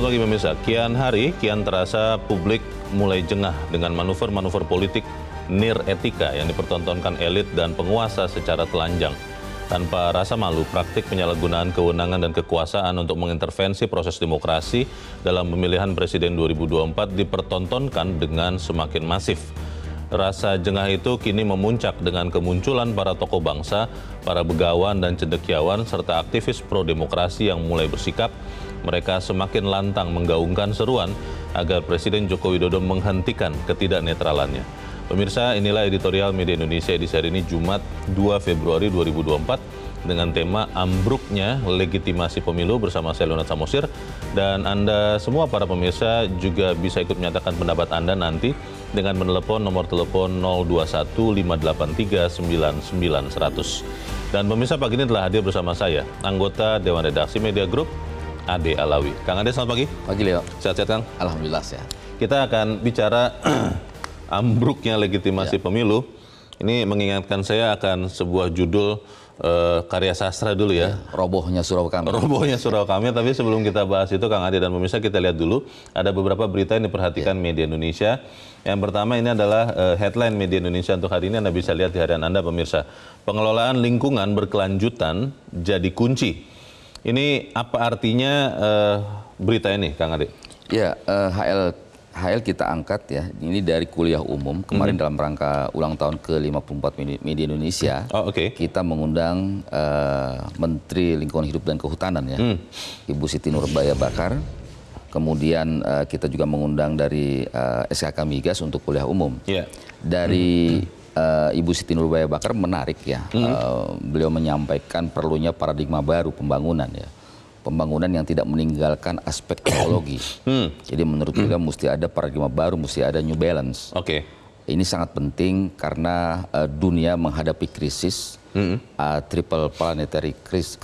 Selamat pagi pemirsa. Kian hari, kian terasa publik mulai jengah dengan manuver-manuver politik nir etika yang dipertontonkan elit dan penguasa secara telanjang. Tanpa rasa malu, praktik penyalahgunaan kewenangan dan kekuasaan untuk mengintervensi proses demokrasi dalam pemilihan Presiden 2024 dipertontonkan dengan semakin masif. Rasa jengah itu kini memuncak dengan kemunculan para tokoh bangsa, para begawan dan cendekiawan, serta aktivis pro-demokrasi yang mulai bersikap mereka semakin lantang menggaungkan seruan agar Presiden Joko Widodo menghentikan ketidaknetralannya. Pemirsa, inilah editorial Media Indonesia di hari ini Jumat 2 Februari 2024 dengan tema Ambruknya Legitimasi Pemilu bersama saya Leonard Samosir dan Anda semua para pemirsa juga bisa ikut menyatakan pendapat Anda nanti dengan menelepon nomor telepon 021 Dan pemirsa pagi ini telah hadir bersama saya, anggota Dewan Redaksi Media Group, Ade Alawi. Kang Ade, selamat pagi. Pagi, Leo. Sehat-sehat, Kang? Alhamdulillah, sehat. Kita akan bicara ambruknya legitimasi ya. pemilu. Ini mengingatkan saya akan sebuah judul uh, karya sastra dulu ya. ya robohnya Surau kami. Robohnya Surau kami. Ya. tapi sebelum kita bahas itu Kang Ade dan pemirsa kita lihat dulu ada beberapa berita yang diperhatikan ya. media Indonesia. Yang pertama ini adalah uh, headline media Indonesia untuk hari ini Anda bisa lihat di harian Anda pemirsa. Pengelolaan lingkungan berkelanjutan jadi kunci ini apa artinya uh, berita ini, Kang Ade? Ya, uh, eh, HL HL kita angkat ya. Ini dari kuliah umum kemarin mm -hmm. dalam rangka ulang tahun ke-54 Media Indonesia. Oh, oke. Okay. Kita mengundang uh, Menteri Lingkungan Hidup dan Kehutanan ya. Mm. Ibu Siti Nurbaya Bakar. Kemudian uh, kita juga mengundang dari uh, SKK Migas untuk kuliah umum. Yeah. Dari mm -hmm uh, Ibu Siti Nurbaya Bakar menarik ya. Hmm. Uh, beliau menyampaikan perlunya paradigma baru pembangunan ya. Pembangunan yang tidak meninggalkan aspek ekologi. Hmm. Jadi menurut hmm. beliau mesti ada paradigma baru, mesti ada new balance. Oke. Okay. Ini sangat penting karena uh, dunia menghadapi krisis hmm. uh, triple planetary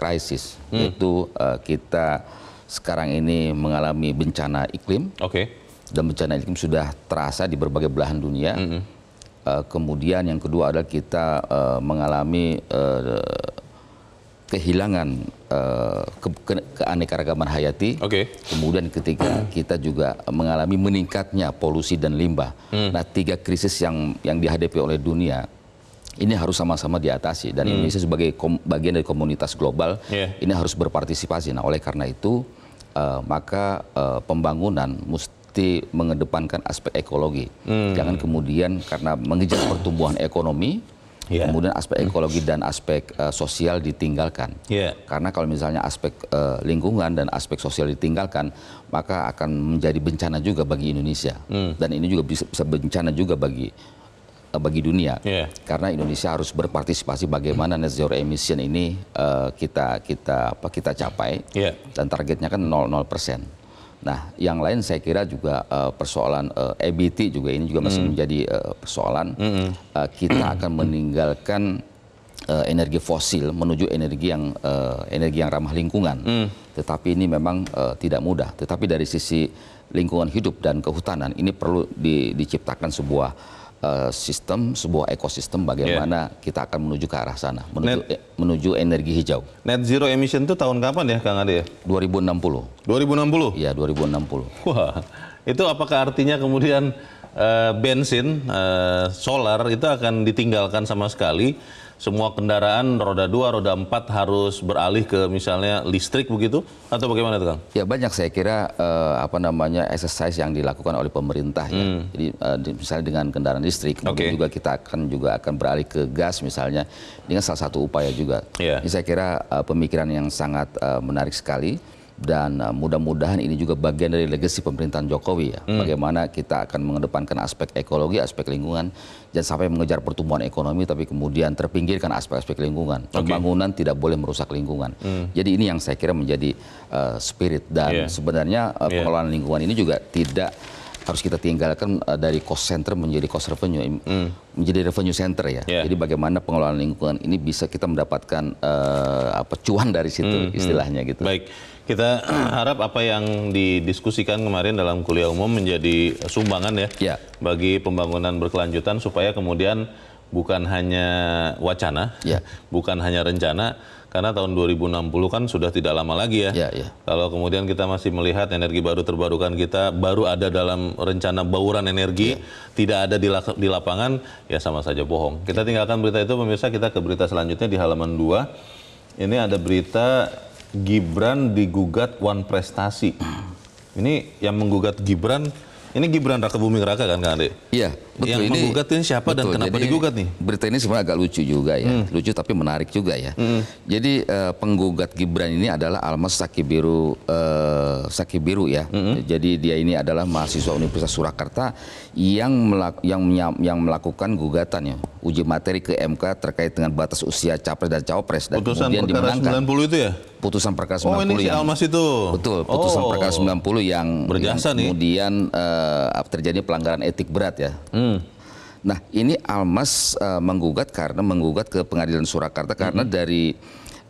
crisis hmm. yaitu uh, kita sekarang ini mengalami bencana iklim. Oke. Okay. Dan bencana iklim sudah terasa di berbagai belahan dunia. Hmm Eh, kemudian yang kedua adalah kita uh, mengalami uh, kehilangan uh, ke, keanekaragaman hayati. Okay. Kemudian ketika kita juga mengalami meningkatnya polusi dan limbah. Hmm. Nah, tiga krisis yang yang dihadapi oleh dunia ini harus sama-sama diatasi dan hmm. Indonesia sebagai bagian dari komunitas global yeah. ini harus berpartisipasi. Nah, oleh karena itu uh, maka uh, pembangunan mesti mengedepankan aspek ekologi. Hmm. Jangan kemudian karena mengejar pertumbuhan ekonomi, yeah. kemudian aspek ekologi dan aspek uh, sosial ditinggalkan. Yeah. Karena kalau misalnya aspek uh, lingkungan dan aspek sosial ditinggalkan, maka akan menjadi bencana juga bagi Indonesia. Hmm. Dan ini juga bisa, bisa bencana juga bagi eh, bagi dunia. Yeah. Karena Indonesia harus berpartisipasi bagaimana net zero emission ini uh, kita kita apa kita capai. Yeah. Dan targetnya kan 00%. Nah, yang lain saya kira juga uh, persoalan uh, eh, EBT juga ini juga masih mm. menjadi uh, persoalan. Mm -hmm. uh, kita akan meninggalkan uh, energi fosil menuju energi yang uh, energi yang ramah lingkungan. Mm. Tetapi ini memang uh, tidak mudah. Tetapi dari sisi lingkungan hidup dan kehutanan ini perlu di, diciptakan sebuah uh, sistem sebuah ekosistem bagaimana yeah. kita akan menuju ke arah sana menuju net, eh, menuju energi hijau. Net zero emission itu tahun kapan ya Kang Ade 2060. 2060? Iya, 2060. Wah. Itu apakah artinya kemudian uh, bensin, uh, solar itu akan ditinggalkan sama sekali semua kendaraan roda 2, roda 4 harus beralih ke misalnya listrik begitu atau bagaimana Kang? Ya banyak saya kira uh, apa namanya exercise yang dilakukan oleh pemerintah ya. Hmm. Jadi uh, misalnya dengan kendaraan listrik kemudian juga kita akan juga akan beralih ke gas misalnya dengan salah satu upaya juga. Yeah. Ini saya kira uh, pemikiran yang sangat uh, menarik sekali dan uh, mudah-mudahan ini juga bagian dari legasi pemerintahan Jokowi ya. Hmm. Bagaimana kita akan mengedepankan aspek ekologi, aspek lingkungan, jangan sampai mengejar pertumbuhan ekonomi tapi kemudian terpinggirkan aspek-aspek lingkungan. Okay. Pembangunan tidak boleh merusak lingkungan. Hmm. Jadi ini yang saya kira menjadi uh, spirit dan yeah. sebenarnya uh, iya. pengelolaan lingkungan ini juga tidak harus kita tinggalkan uh, dari cost center menjadi cost revenue hmm. menjadi revenue center ya. Yeah. Jadi bagaimana pengelolaan lingkungan ini bisa kita mendapatkan uh, apa cuan dari situ hmm. hmm. istilahnya gitu. Baik. Kita harap apa yang didiskusikan kemarin dalam kuliah umum menjadi sumbangan ya, ya. bagi pembangunan berkelanjutan supaya kemudian bukan hanya wacana, ya. bukan hanya rencana, karena tahun 2060 kan sudah tidak lama lagi ya. ya, ya. Kalau kemudian kita masih melihat energi baru terbarukan kita baru ada dalam rencana bauran energi, ya. tidak ada di, di lapangan, ya sama saja bohong. Kita ya. tinggalkan berita itu pemirsa, kita ke berita selanjutnya di halaman 2. Ini ada berita Gibran digugat One Prestasi. Ini yang menggugat Gibran, ini Gibran Raka Bumi Raka kan, Kang Ade? Iya. Betul, yang ini, menggugat ini siapa betul, dan kenapa jadi, digugat nih? Berita ini sebenarnya agak lucu juga ya, hmm. lucu tapi menarik juga ya. Hmm. Jadi uh, penggugat Gibran ini adalah Almas Sakibiru uh, Sakibiru ya. Hmm. Jadi dia ini adalah mahasiswa Universitas Surakarta yang melaku, yang yang melakukan gugatannya uji materi ke MK terkait dengan batas usia capres dan cawapres dan putusan kemudian dimenangkan. 90 itu ya? Putusan perkara 90 oh, ini yang Almas itu. Betul, putusan oh, perkara 90 yang, yang kemudian uh, terjadi pelanggaran etik berat ya. Hmm Hmm. Nah, ini Almas uh, menggugat karena menggugat ke Pengadilan Surakarta karena hmm. dari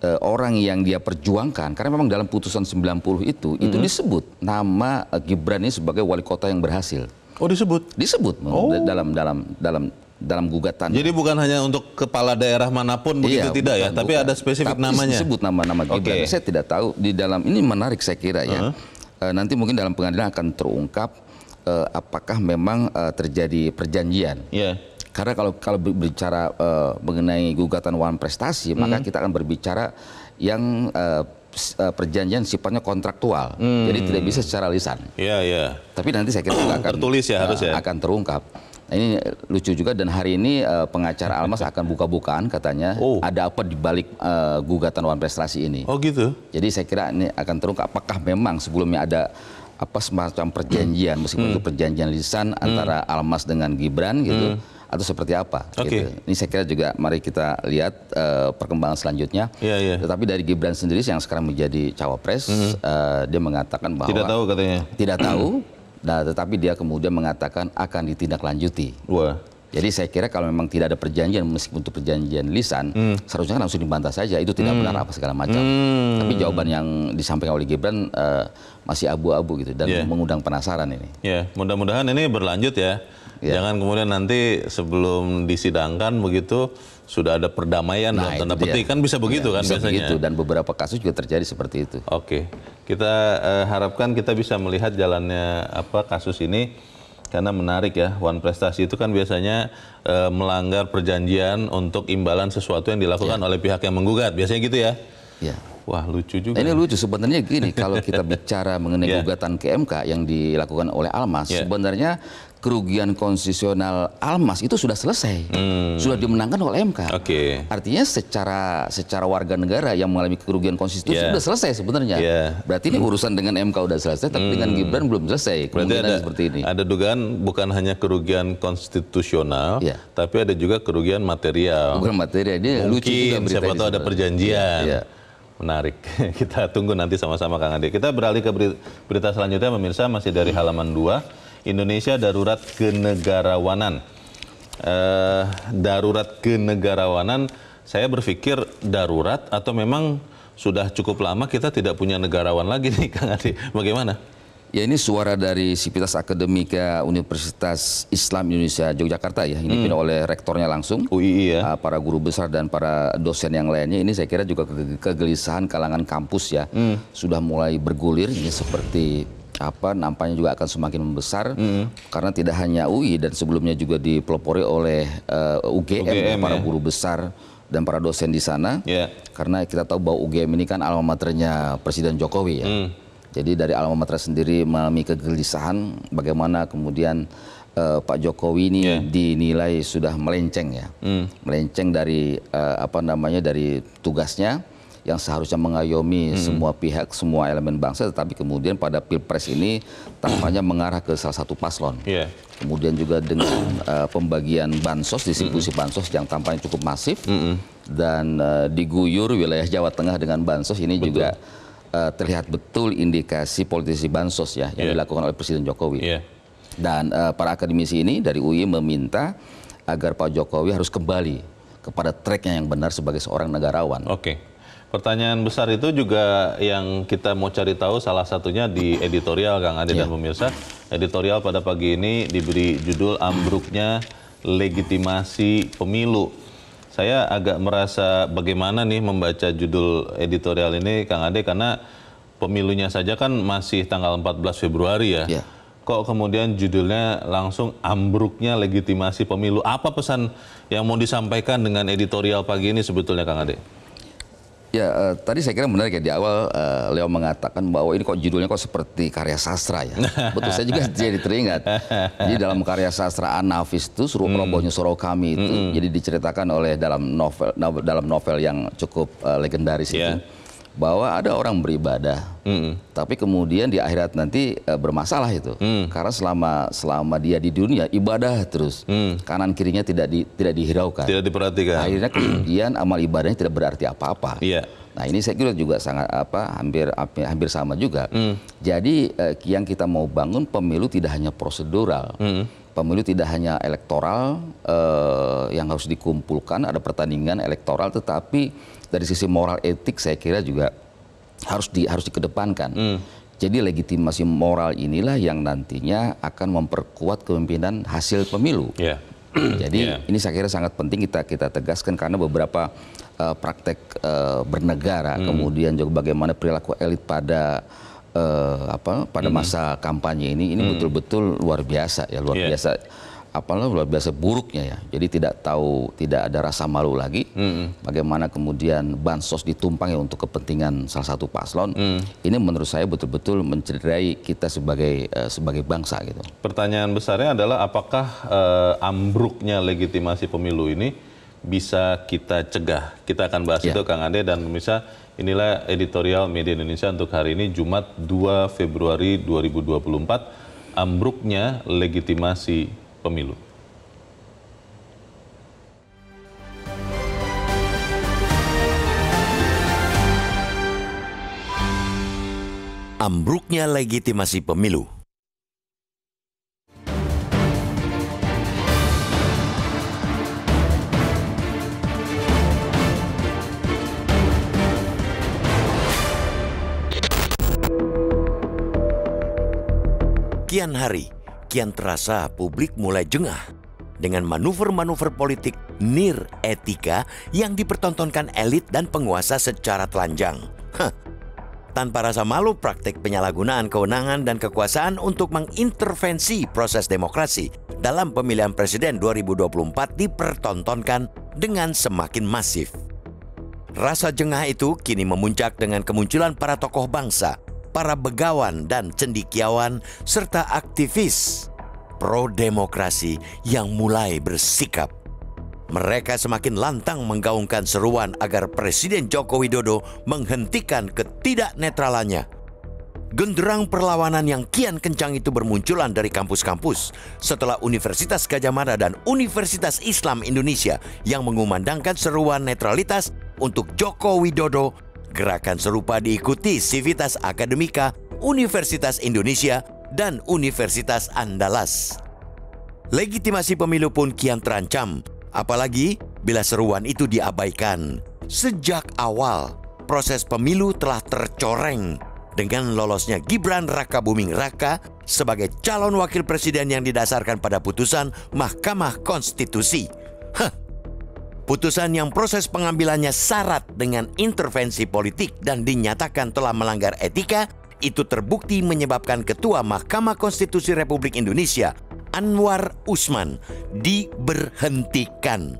uh, orang yang dia perjuangkan karena memang dalam putusan 90 itu hmm. itu disebut nama eh, Gibran ini sebagai wali kota yang berhasil. Oh, disebut. Disebut oh. dalam dalam dalam dalam gugatan. Jadi bukan hanya untuk kepala daerah manapun iya, begitu tidak ya, bukan, ya, tapi ada spesifik tapi namanya. Disebut nama-nama Gibran. Okay. Saya tidak tahu di dalam ini menarik saya kira ya. Uh -huh. uh, nanti mungkin dalam pengadilan akan terungkap uh, apakah memang uh, terjadi perjanjian. Yeah. Karena kalau kalau berbicara uh, eh, mengenai gugatan wan prestasi, mm. maka hmm. kita akan berbicara yang uh, perjanjian sifatnya kontraktual, hmm. jadi tidak bisa secara lisan. Iya, iya. Tapi nanti saya kira akan tertulis ya harus ya. Akan terungkap. Nah, ini lucu juga dan hari ini pengacara Almas akan buka-bukaan katanya oh. ada apa di balik uh, gugatan wan prestasi ini. Oh gitu. Jadi saya kira ini akan terungkap apakah memang sebelumnya ada apa semacam perjanjian meskipun itu hmm. perjanjian lisan hmm. antara Almas dengan Gibran gitu hmm. atau seperti apa. Okay. Gitu. Ini saya kira juga mari kita lihat uh, perkembangan selanjutnya. Yeah, yeah. Tetapi dari Gibran sendiri yang sekarang menjadi cawapres, -hmm. uh, dia mengatakan bahwa tidak tahu katanya. Tidak tahu. nah, tetapi dia kemudian mengatakan akan ditindaklanjuti. Wah. Jadi saya kira kalau memang tidak ada perjanjian meskipun itu perjanjian lisan, hmm. seharusnya kan langsung dibantah saja itu tidak hmm. benar apa segala macam. Hmm. Tapi jawaban yang disampaikan oleh Gibran uh, masih abu-abu gitu dan yeah. mengundang penasaran ini. Ya, yeah. mudah-mudahan ini berlanjut ya. Yeah. Jangan kemudian nanti sebelum disidangkan begitu sudah ada perdamaian nah, dalam tanda petik kan bisa begitu ya, kan bisa biasanya. begitu dan beberapa kasus juga terjadi seperti itu. Oke. Kita uh, harapkan kita bisa melihat jalannya apa kasus ini karena menarik ya, one prestasi itu kan biasanya e, melanggar perjanjian untuk imbalan sesuatu yang dilakukan yeah. oleh pihak yang menggugat. Biasanya gitu ya. Yeah. Wah lucu juga. Nah, ini lucu sebenarnya gini kalau kita bicara mengenai yeah. gugatan ke MK yang dilakukan oleh Almas yeah. sebenarnya kerugian konstitusional Almas itu sudah selesai, hmm. sudah dimenangkan oleh MK. Okay. Artinya secara secara warga negara yang mengalami kerugian konstitusi yeah. sudah selesai sebenarnya. Yeah. Berarti ini urusan dengan MK sudah selesai, tapi hmm. dengan Gibran belum selesai. Berarti ada, seperti ini. Ada dugaan bukan hanya kerugian konstitusional, yeah. tapi ada juga kerugian material. Bukan material, ini Mungkin, lucu juga siapa tahu ada perjanjian. Yeah. Iya. menarik. Kita tunggu nanti sama-sama Kang Ade. Kita beralih ke berita, berita selanjutnya pemirsa masih dari halaman 2. Indonesia darurat kenegarawanan. Uh, darurat kenegarawanan, saya berpikir darurat atau memang sudah cukup lama kita tidak punya negarawan lagi nih Kang Adi. Bagaimana? Ya ini suara dari Sivitas Akademika Universitas Islam Indonesia Yogyakarta ya, ini hmm. oleh rektornya langsung, UII oh, ya, ah, para guru besar dan para dosen yang lainnya. Ini saya kira juga kegelisahan kalangan kampus ya, hmm. sudah mulai bergulir ini seperti apa nampaknya juga akan semakin membesar mm. karena tidak hanya UI dan sebelumnya juga dipelopori oleh uh, eh, UGM, UGM ya, para ya. guru besar dan para dosen di sana yeah. karena kita tahu bahwa UGM ini kan alma maternya Presiden Jokowi ya. Mm. Jadi dari alma mater sendiri mengalami kegelisahan bagaimana kemudian uh, Pak Jokowi ini yeah. dinilai sudah melenceng ya. Mm. Melenceng dari uh, apa namanya dari tugasnya yang seharusnya mengayomi hmm. semua pihak, semua elemen bangsa, tetapi kemudian pada pilpres ini tampaknya mengarah ke salah satu paslon. Yeah. Kemudian juga dengan uh, pembagian bansos, distribusi hmm. bansos yang tampaknya cukup masif hmm. dan uh, diguyur wilayah Jawa Tengah dengan bansos ini Betul. juga uh, eh, terlihat betul indikasi politisi bansos ya yang yeah. dilakukan oleh Presiden Jokowi. Yeah. Dan uh, para akademisi ini dari UI meminta agar Pak Jokowi harus kembali kepada tracknya yang benar sebagai seorang negarawan. Oke. Okay. Pertanyaan besar itu juga yang kita mau cari tahu salah satunya di editorial Kang Ade yeah. dan iya. pemirsa. Editorial pada pagi ini diberi judul ambruknya legitimasi pemilu. Saya agak merasa bagaimana nih membaca judul editorial ini Kang Ade karena pemilunya saja kan masih tanggal 14 Februari ya. Yeah. Kok kemudian judulnya langsung ambruknya legitimasi pemilu. Apa pesan yang mau disampaikan dengan editorial pagi ini sebetulnya Kang Ade? Ya, uh, tadi saya kira benar ya di awal uh, Leo mengatakan bahwa ini kok judulnya kok seperti karya sastra ya. Betul, saya juga jadi teringat. Jadi dalam karya sastra Anafis itu suruh hmm. robohnya suruh kami itu hmm. jadi diceritakan oleh dalam novel, novel dalam novel yang cukup uh, legendaris yeah. itu ya bahwa ada orang beribadah, mm. tapi kemudian di akhirat nanti e, bermasalah itu, mm. karena selama selama dia di dunia ibadah terus, mm. kanan kirinya tidak di, tidak dihiraukan, tidak diperhatikan, akhirnya kemudian amal ibadahnya tidak berarti apa-apa. Yeah. Nah ini saya kira juga sangat apa hampir hampir sama juga. Mm. Jadi e, yang kita mau bangun pemilu tidak hanya prosedural. Mm pemilu tidak hanya elektoral eh, yang harus dikumpulkan, ada pertandingan elektoral, tetapi dari sisi moral etik saya kira juga harus di harus dikedepankan. Hmm. Jadi legitimasi moral inilah yang nantinya akan memperkuat kepemimpinan hasil pemilu. Yeah. Iya. Jadi yeah. ini saya kira sangat penting kita kita tegaskan karena beberapa uh, praktek uh, bernegara hmm. kemudian juga bagaimana perilaku elit pada uh, apa pada hmm. masa kampanye ini ini hmm. betul-betul hmm. luar biasa ya luar yeah. biasa apalah luar biasa buruknya ya. Jadi tidak tahu, tidak ada rasa malu lagi. Hmm. Bagaimana kemudian bansos ditumpang ya untuk kepentingan salah satu paslon. Hmm. Ini menurut saya betul-betul mencederai kita sebagai uh, sebagai bangsa gitu. Pertanyaan besarnya adalah apakah uh, ambruknya legitimasi pemilu ini bisa kita cegah? Kita akan bahas ya. itu Kang Ade dan pemirsa. Inilah editorial Media Indonesia untuk hari ini Jumat 2 Februari 2024 ambruknya legitimasi pemilu. Ambruknya legitimasi pemilu. Kian hari kian terasa publik mulai jengah dengan manuver-manuver politik nir etika yang dipertontonkan elit dan penguasa secara telanjang. Hah. Tanpa rasa malu praktik penyalahgunaan kewenangan dan kekuasaan untuk mengintervensi proses demokrasi dalam pemilihan presiden 2024 dipertontonkan dengan semakin masif. Rasa jengah itu kini memuncak dengan kemunculan para tokoh bangsa para begawan dan cendikiawan serta aktivis pro-demokrasi yang mulai bersikap. Mereka semakin lantang menggaungkan seruan agar Presiden Joko Widodo menghentikan ketidaknetralannya. Genderang perlawanan yang kian kencang itu bermunculan dari kampus-kampus setelah Universitas Gajah Mada dan Universitas Islam Indonesia yang mengumandangkan seruan netralitas untuk Joko Widodo Gerakan serupa diikuti Civitas Akademika, Universitas Indonesia, dan Universitas Andalas. Legitimasi pemilu pun kian terancam, apalagi bila seruan itu diabaikan. Sejak awal, proses pemilu telah tercoreng dengan lolosnya Gibran Raka Buming Raka sebagai calon wakil presiden yang didasarkan pada putusan Mahkamah Konstitusi. Hah, Putusan yang proses pengambilannya syarat dengan intervensi politik dan dinyatakan telah melanggar etika itu terbukti menyebabkan Ketua Mahkamah Konstitusi Republik Indonesia Anwar Usman diberhentikan.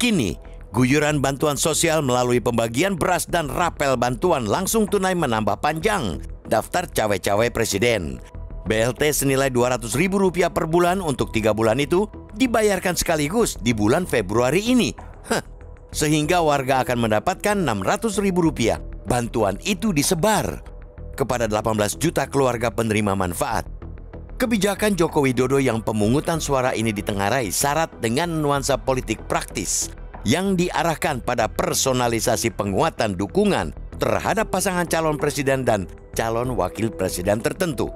Kini, guyuran bantuan sosial melalui pembagian beras dan rapel bantuan langsung tunai menambah panjang daftar cawe-cawe presiden. BLT senilai Rp200.000 per bulan untuk tiga bulan itu dibayarkan sekaligus di bulan Februari ini. Hah. Sehingga warga akan mendapatkan Rp600.000. Bantuan itu disebar kepada 18 juta keluarga penerima manfaat. Kebijakan Joko Widodo yang pemungutan suara ini ditengarai syarat dengan nuansa politik praktis yang diarahkan pada personalisasi penguatan dukungan terhadap pasangan calon presiden dan calon wakil presiden tertentu.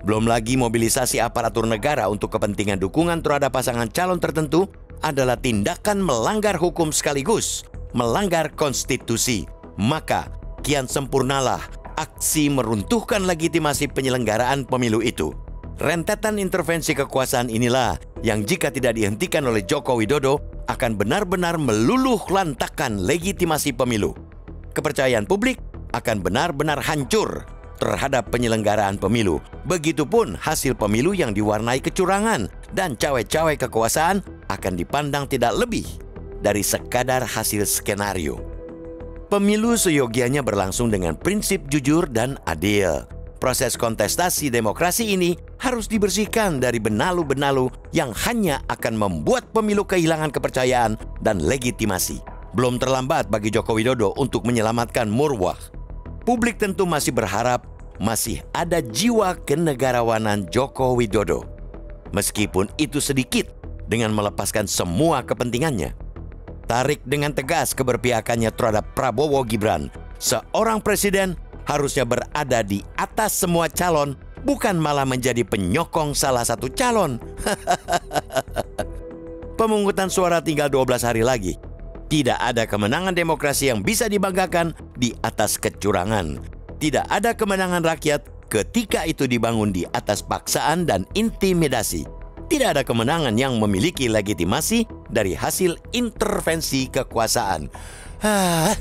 Belum lagi mobilisasi aparatur negara untuk kepentingan dukungan terhadap pasangan calon tertentu adalah tindakan melanggar hukum sekaligus melanggar konstitusi. Maka, kian sempurnalah aksi meruntuhkan legitimasi penyelenggaraan pemilu itu. Rentetan intervensi kekuasaan inilah yang jika tidak dihentikan oleh Joko Widodo akan benar-benar meluluh lantakan legitimasi pemilu. Kepercayaan publik akan benar-benar hancur terhadap penyelenggaraan pemilu. Begitupun hasil pemilu yang diwarnai kecurangan dan cawe-cawe kekuasaan akan dipandang tidak lebih dari sekadar hasil skenario. Pemilu seyogianya berlangsung dengan prinsip jujur dan adil. Proses kontestasi demokrasi ini harus dibersihkan dari benalu-benalu yang hanya akan membuat pemilu kehilangan kepercayaan dan legitimasi. Belum terlambat bagi Joko Widodo untuk menyelamatkan Murwah. Publik tentu masih berharap masih ada jiwa kenegarawanan Joko Widodo. Meskipun itu sedikit dengan melepaskan semua kepentingannya. Tarik dengan tegas keberpihakannya terhadap Prabowo Gibran. Seorang presiden harusnya berada di atas semua calon, bukan malah menjadi penyokong salah satu calon. Pemungutan suara tinggal 12 hari lagi. Tidak ada kemenangan demokrasi yang bisa dibanggakan di atas kecurangan. Tidak ada kemenangan rakyat ketika itu dibangun di atas paksaan dan intimidasi. Tidak ada kemenangan yang memiliki legitimasi dari hasil intervensi kekuasaan. Hah?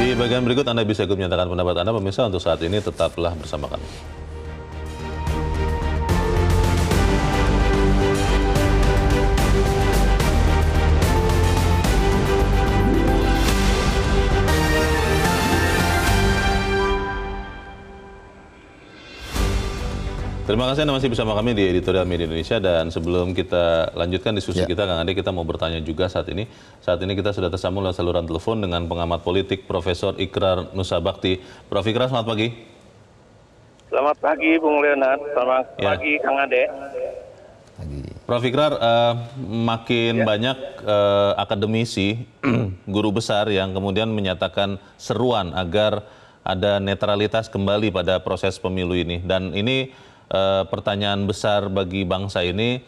Di bagian berikut Anda bisa ikut menyatakan pendapat Anda pemirsa untuk saat ini tetaplah bersama kami. Terima kasih Anda masih bersama kami di Editorial Media Indonesia dan sebelum kita lanjutkan diskusi ya. kita Kang Ade kita mau bertanya juga saat ini. Saat ini kita sudah tersambung lewat saluran telepon dengan pengamat politik Profesor Ikrar Nusa Bakti. Prof Ikrar selamat pagi. Selamat pagi Bung Leonard. Selamat ya. pagi Kang Ade. Prof Ikrar, uh, makin ya. banyak uh, akademisi, guru besar yang kemudian menyatakan seruan agar ada netralitas kembali pada proses pemilu ini. Dan ini Eh, pertanyaan besar bagi bangsa ini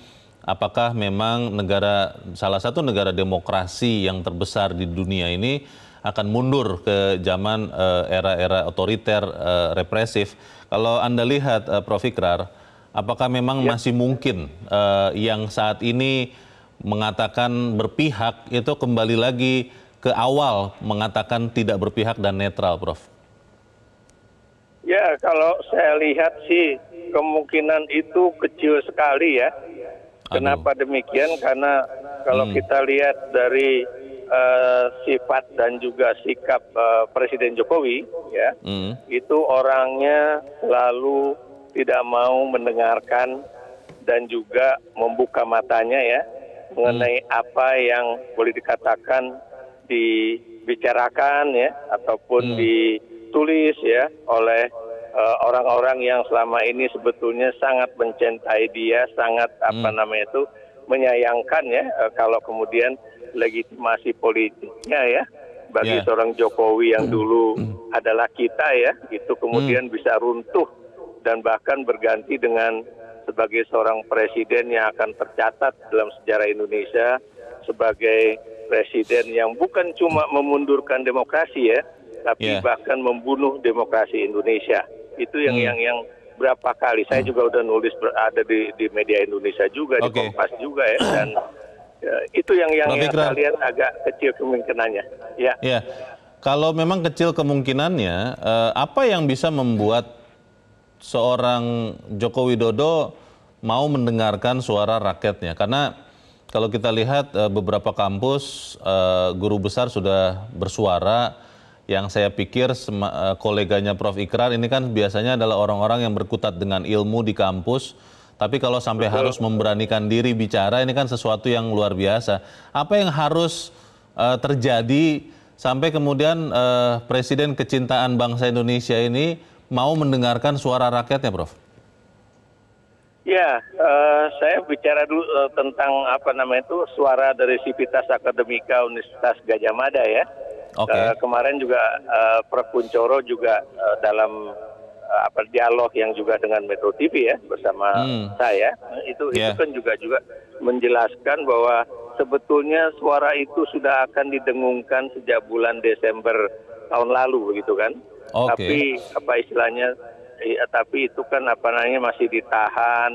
apakah memang negara salah satu negara demokrasi yang terbesar di dunia ini akan mundur ke zaman era eh, era-era otoriter uh, represif. Kalau Anda lihat uh, Prof Ikrar, apakah memang ya. masih mungkin uh, yang saat ini mengatakan berpihak itu kembali lagi ke awal mengatakan tidak berpihak dan netral, Prof? Ya, kalau saya lihat sih kemungkinan itu kecil sekali ya. Aduh. Kenapa demikian? Karena kalau hmm. kita lihat dari uh, sifat dan juga sikap uh, Presiden Jokowi, ya, hmm. itu orangnya lalu tidak mau mendengarkan dan juga membuka matanya ya mengenai hmm. apa yang boleh dikatakan dibicarakan ya ataupun hmm. ditulis ya oleh Eh, orang-orang yang selama ini sebetulnya sangat mencintai dia, sangat hmm. apa namanya itu menyayangkan ya eh, kalau kemudian legitimasi politiknya ya bagi yeah. seorang Jokowi yang hmm. dulu hmm. adalah kita ya itu kemudian hmm. bisa runtuh dan bahkan berganti dengan sebagai seorang presiden yang akan tercatat dalam sejarah Indonesia sebagai presiden yang bukan cuma memundurkan demokrasi ya tapi yeah. bahkan membunuh demokrasi Indonesia itu yang hmm. yang yang berapa kali saya hmm. juga udah nulis berada di di media Indonesia juga okay. di Kompas juga ya dan ya, itu yang yang, yang kalian agak kecil kemungkinannya ya. ya. Kalau memang kecil kemungkinannya, eh, apa yang bisa membuat seorang Joko Widodo mau mendengarkan suara rakyatnya? Karena kalau kita lihat eh, beberapa kampus eh, guru besar sudah bersuara yang saya pikir eh, koleganya Prof Ikrar ini kan biasanya adalah orang-orang yang berkutat dengan ilmu di kampus. Tapi kalau sampai Betul. harus memberanikan diri bicara ini kan sesuatu yang luar biasa. Apa yang harus uh, terjadi sampai kemudian uh, presiden kecintaan bangsa Indonesia ini mau mendengarkan suara rakyatnya, Prof? Ya, uh, saya bicara dulu uh, tentang apa namanya itu suara dari Sivitas Akademika Universitas Gajah Mada ya. Okay. Uh, eh, kemarin juga uh, Prof. Kuncoro juga uh, dalam uh, apa dialog yang juga dengan Metro TV ya bersama hmm. saya itu yeah. itu kan juga juga menjelaskan bahwa sebetulnya suara itu sudah akan didengungkan sejak bulan Desember tahun lalu begitu kan. Okay. Tapi apa istilahnya ya, tapi itu kan apa namanya masih ditahan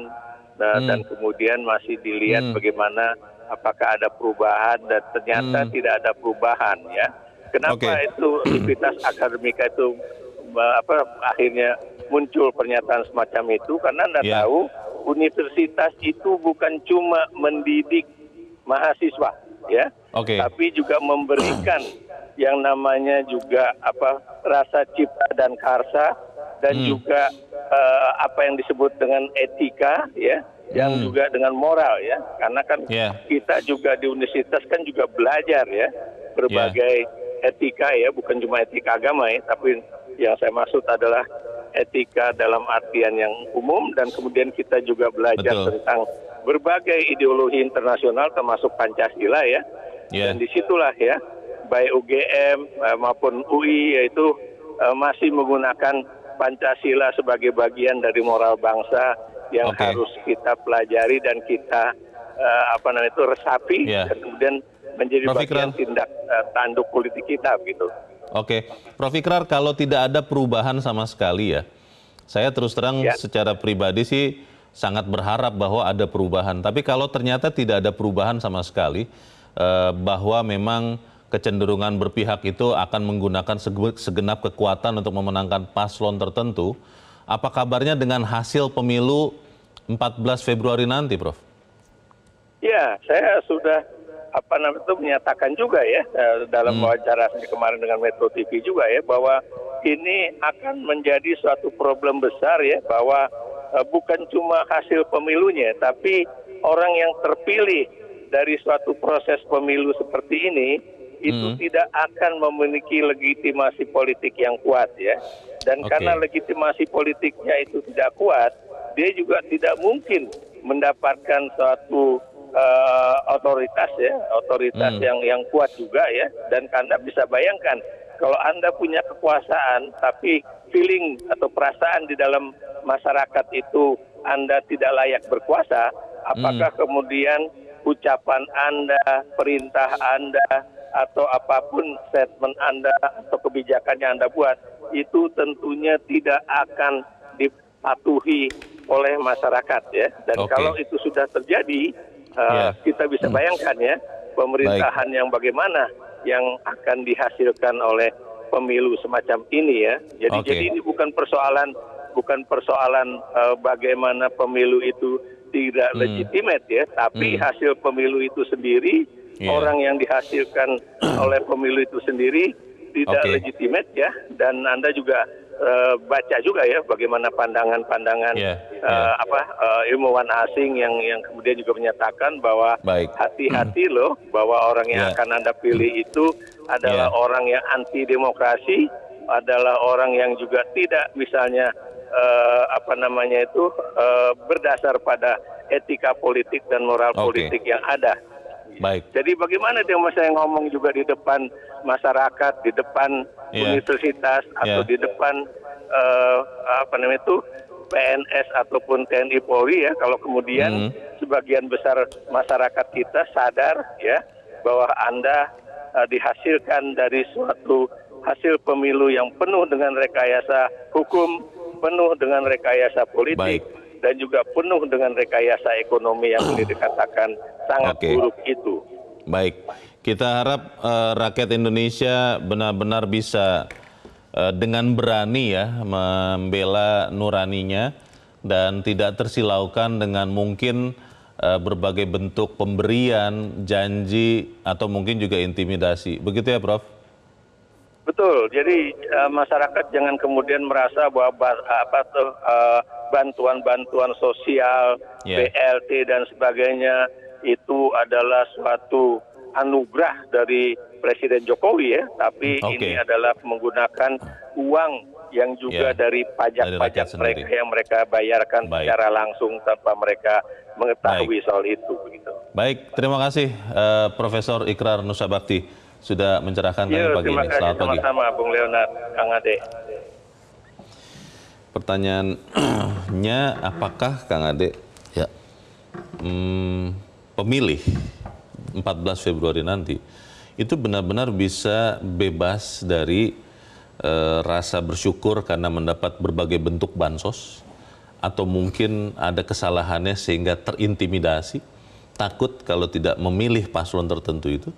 dan, hmm. dan kemudian masih dilihat hmm. bagaimana apakah ada perubahan dan ternyata hmm. tidak ada perubahan ya. Kenapa okay. itu aktivitas akademika itu eh, apa akhirnya muncul pernyataan semacam itu karena Anda yeah. tahu universitas itu bukan cuma mendidik mahasiswa ya. Okay. Tapi juga memberikan yang namanya juga apa rasa cipta dan karsa dan hmm. juga uh, apa yang disebut dengan etika ya yang hmm. juga dengan moral ya karena kan yeah. kita juga di universitas kan juga belajar ya, ya. berbagai yeah etika ya, bukan cuma etika agama ya, tapi yang saya maksud adalah etika dalam artian yang umum dan kemudian kita juga belajar Betul. tentang berbagai ideologi internasional termasuk Pancasila ya. Yeah. Dan disitulah ya, baik UGM eh, maupun UI yaitu eh, masih menggunakan Pancasila sebagai bagian dari moral bangsa yang okay. harus kita pelajari dan kita eh, apa namanya itu resapi yeah. dan kemudian menjadi Prof. bagian Ikrar. tindak eh, tanduk politik kita gitu. Oke, Prof. Ikrar kalau tidak ada perubahan sama sekali ya, saya terus terang ya. secara pribadi sih sangat berharap bahwa ada perubahan. Tapi kalau ternyata tidak ada perubahan sama sekali, eh, bahwa memang kecenderungan berpihak itu akan menggunakan segenap kekuatan untuk memenangkan paslon tertentu, apa kabarnya dengan hasil pemilu 14 Februari nanti, Prof? Ya, saya sudah apa namanya itu menyatakan juga ya eh, dalam hmm. wawancara kemarin dengan Metro TV juga ya bahwa ini akan menjadi suatu problem besar ya bahwa eh, bukan cuma hasil pemilunya tapi orang yang terpilih dari suatu proses pemilu seperti ini itu hmm. tidak akan memiliki legitimasi politik yang kuat ya. Dan okay. karena legitimasi politiknya itu tidak kuat, dia juga tidak mungkin mendapatkan suatu uh, otoritas ya, otoritas hmm. yang yang kuat juga ya. Dan Anda bisa bayangkan kalau Anda punya kekuasaan tapi feeling atau perasaan di dalam masyarakat itu Anda tidak layak berkuasa, apakah hmm. kemudian ucapan Anda, perintah Anda atau apapun statement Anda atau kebijakan yang Anda buat itu tentunya tidak akan dipatuhi oleh masyarakat ya. Dan okay. kalau itu sudah terjadi, yeah. Iya. kita bisa hmm. bayangkan ya pemerintahan Baik. yang bagaimana yang akan dihasilkan oleh pemilu semacam ini ya. Jadi okay. jadi ini bukan persoalan bukan persoalan uh, bagaimana pemilu itu tidak hmm. legitimate ya, tapi hmm. hasil pemilu itu sendiri yeah. orang yang dihasilkan oleh pemilu itu sendiri tidak okay. legitimate ya dan Anda juga Eh, baca juga ya bagaimana pandangan-pandangan yeah, ya, yeah. uh, apa uh, ilmuwan asing yang yang kemudian juga menyatakan bahwa hati-hati hmm. loh bahwa orang yang yeah. akan Anda pilih hmm. itu adalah yeah. orang yang anti demokrasi, adalah orang yang juga tidak misalnya uh, apa namanya itu uh, berdasar pada etika politik dan moral okay. politik yang ada. Iya. Baik. Jadi bagaimana dia mau saya ngomong juga di depan masyarakat, di depan yeah. universitas iya. atau yeah. di depan uh, apa namanya itu PNS ataupun TNI Polri ya kalau kemudian hmm. sebagian besar masyarakat kita sadar ya bahwa Anda uh, dihasilkan dari suatu hasil pemilu yang penuh dengan rekayasa hukum, penuh dengan rekayasa politik. Baik dan juga penuh dengan rekayasa ekonomi yang boleh dikatakan sangat okay. buruk itu. Baik, kita harap uh, rakyat Indonesia benar-benar bisa uh, dengan berani ya membela nuraninya dan tidak tersilaukan dengan mungkin uh, berbagai bentuk pemberian, janji atau mungkin juga intimidasi. Begitu ya, Prof? betul jadi eh, masyarakat jangan kemudian merasa bahwa eh, bantuan bantuan sosial ya. blt dan sebagainya itu adalah suatu anugerah dari Presiden Jokowi ya, tapi hmm, okay. ini adalah menggunakan uang yang juga yeah. dari pajak-pajak mereka sendiri. yang mereka bayarkan Baik. secara langsung tanpa mereka mengetahui Baik. soal itu. Begitu. Baik, terima kasih uh, Profesor Ikrar Nusa Bakti sudah mencerahkan kami iya, pagi ini. Selamat kasih, pagi. sama Bung Leonard, Kang Ade. Pertanyaannya, apakah Kang Ade ya hmm, pemilih 14 Februari nanti itu benar-benar bisa bebas dari e, rasa bersyukur karena mendapat berbagai bentuk bansos atau mungkin ada kesalahannya sehingga terintimidasi takut kalau tidak memilih paslon tertentu itu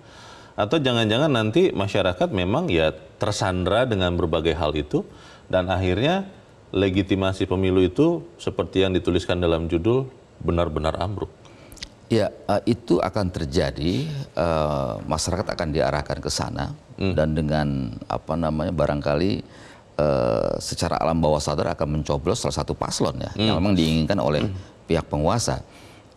atau jangan-jangan nanti masyarakat memang ya tersandra dengan berbagai hal itu dan akhirnya legitimasi pemilu itu seperti yang dituliskan dalam judul benar-benar ambruk. Ya, eh, itu akan terjadi. Eh, masyarakat akan diarahkan ke sana hmm. dan dengan apa namanya barangkali eh, secara alam bawah sadar akan mencoblos salah satu paslon ya hmm. yang memang diinginkan oleh hmm. pihak penguasa.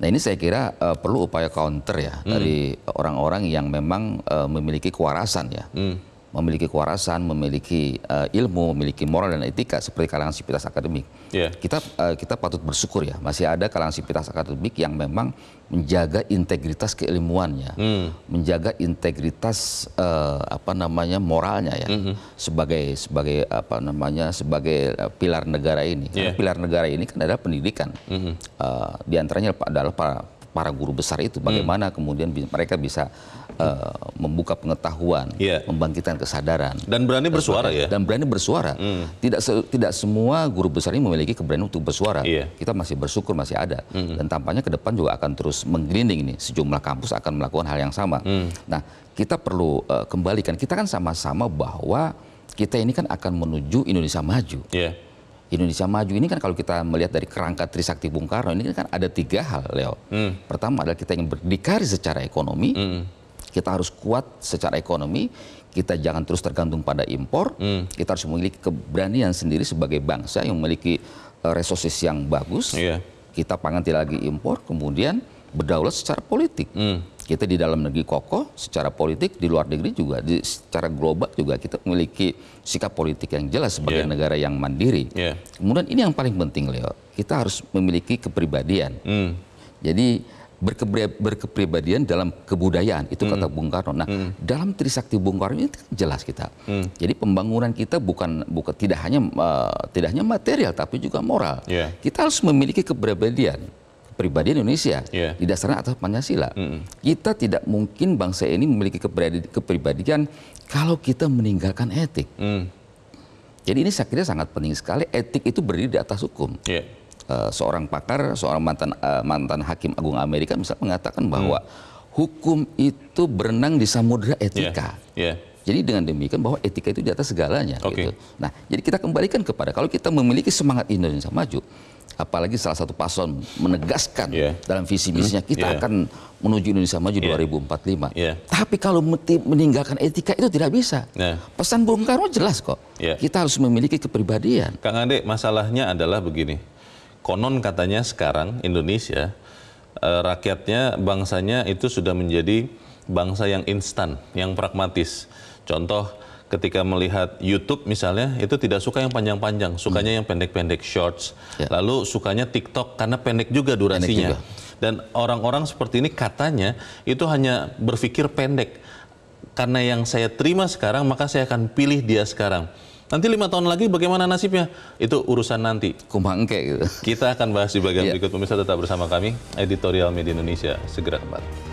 Nah ini saya kira uh, perlu upaya counter ya hmm. dari orang-orang yang memang uh, memiliki kewarasan ya. Hmm. Memiliki kewarasan, memiliki uh, ilmu, memiliki moral dan etika seperti kalangan sipitas akademik. Yeah. Kita uh, kita patut bersyukur ya masih ada kalangan sipitas akademik yang memang menjaga integritas keilmuannya, hmm. menjaga integritas uh, apa namanya moralnya ya hmm. sebagai sebagai apa namanya sebagai eh, pilar negara ini. Yeah. Karena pilar negara ini kan adalah pendidikan. Hmm. Uh, di antaranya adalah para para guru besar itu bagaimana hmm. kemudian mereka bisa Eh, membuka pengetahuan, yeah. membangkitkan kesadaran dan berani bersuara ya. Dan berani bersuara. Mm. Tidak se tidak semua guru besar ini memiliki keberanian untuk bersuara. Yeah. Kita masih bersyukur masih ada mm. dan tampaknya ke depan juga akan terus menggrinding ini sejumlah kampus akan melakukan hal yang sama. Mm. Nah, kita perlu uh, kembalikan kita kan sama-sama bahwa kita ini kan akan menuju Indonesia maju. Yeah. Indonesia maju ini kan kalau kita melihat dari kerangka Trisakti Bung Karno ini kan ada tiga hal, Leo. Mm. Pertama adalah kita ingin berdikari secara ekonomi. Mm kita harus kuat secara ekonomi, kita jangan terus tergantung pada impor, hmm. kita harus memiliki keberanian sendiri sebagai bangsa yang memiliki eh, resources yang bagus. Yeah. Kita pangan tidak lagi impor, kemudian berdaulat secara politik. Hmm. Kita di dalam negeri kokoh secara politik, di luar negeri juga, di, secara global juga kita memiliki sikap politik yang jelas sebagai yeah. negara yang mandiri. Yeah. Kemudian ini yang paling penting, Leo. Kita harus memiliki kepribadian. Hmm. Jadi berkepribadian dalam kebudayaan itu kata hmm. Bung Karno. Nah, hmm. dalam Trisakti Bung Karno ini kan jelas kita. Hmm. Jadi pembangunan kita bukan bukan tidak hanya uh, tidak hanya material tapi juga moral. Yeah. Kita harus memiliki kepribadian kepribadian Indonesia yeah. didasarkan atas Pancasila. Mm. Kita tidak mungkin bangsa ini memiliki kepribadian kalau kita meninggalkan etik. Mm. Jadi ini saya kira sangat penting sekali etik itu berdiri di atas hukum. Yeah. Eh, seorang pakar, seorang mantan uh, mantan hakim agung Amerika misalnya mengatakan bahwa hmm. hukum itu berenang di samudera etika. Yeah. Yeah. Jadi dengan demikian bahwa etika itu di atas segalanya. Okay. Gitu. Nah, jadi kita kembalikan kepada kalau kita memiliki semangat Indonesia maju, apalagi salah satu paslon menegaskan yeah. dalam visi hmm. misinya kita yeah. akan menuju Indonesia maju yeah. 2045. Yeah. Tapi kalau meninggalkan etika itu tidak bisa. Yeah. Pesan Bung Karno jelas kok. Yeah. Kita harus memiliki kepribadian. Kang Ade, masalahnya adalah begini konon katanya sekarang Indonesia uh, rakyatnya bangsanya itu sudah menjadi bangsa yang instan, yang pragmatis. Contoh ketika melihat YouTube misalnya itu tidak suka yang panjang-panjang, sukanya hmm. yang pendek-pendek shorts. Ya. Lalu sukanya TikTok karena pendek juga durasinya. Pendek juga. Dan orang-orang seperti ini katanya itu hanya berpikir pendek. Karena yang saya terima sekarang maka saya akan pilih dia sekarang. Nanti lima tahun lagi bagaimana nasibnya? Itu urusan nanti. Kumangke gitu. Kita akan bahas di bagian iya. berikut. Pemirsa tetap bersama kami, Editorial Media Indonesia. Segera kembali.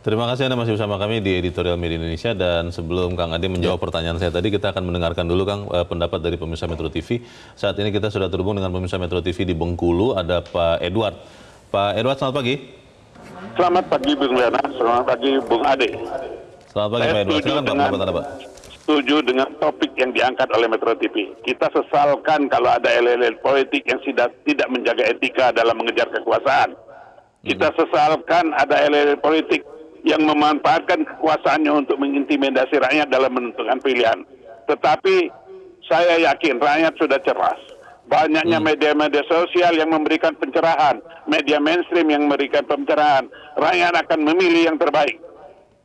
Terima kasih Anda masih bersama kami di Editorial Media Indonesia dan sebelum Kang Ade menjawab ya. pertanyaan saya tadi kita akan mendengarkan dulu Kang eh, pendapat dari pemirsa Metro TV. Saat ini kita sudah terhubung dengan pemirsa Metro TV di Bengkulu ada Pak Edward. Pak Edward selamat pagi. Selamat pagi Bung Liana, selamat pagi Bung Ade. Selamat pagi saya Pak Edward. Silakan Pak Pak. Setuju dengan topik yang diangkat oleh Metro TV. Kita sesalkan kalau ada elit-elit politik yang tidak tidak menjaga etika dalam mengejar kekuasaan. Kita hmm. sesalkan ada elit-elit politik yang memanfaatkan kekuasaannya untuk mengintimidasi rakyat dalam menentukan pilihan. Tetapi saya yakin rakyat sudah cerdas. Banyaknya hmm. media-media sosial yang memberikan pencerahan, media mainstream yang memberikan pencerahan. Rakyat akan memilih yang terbaik.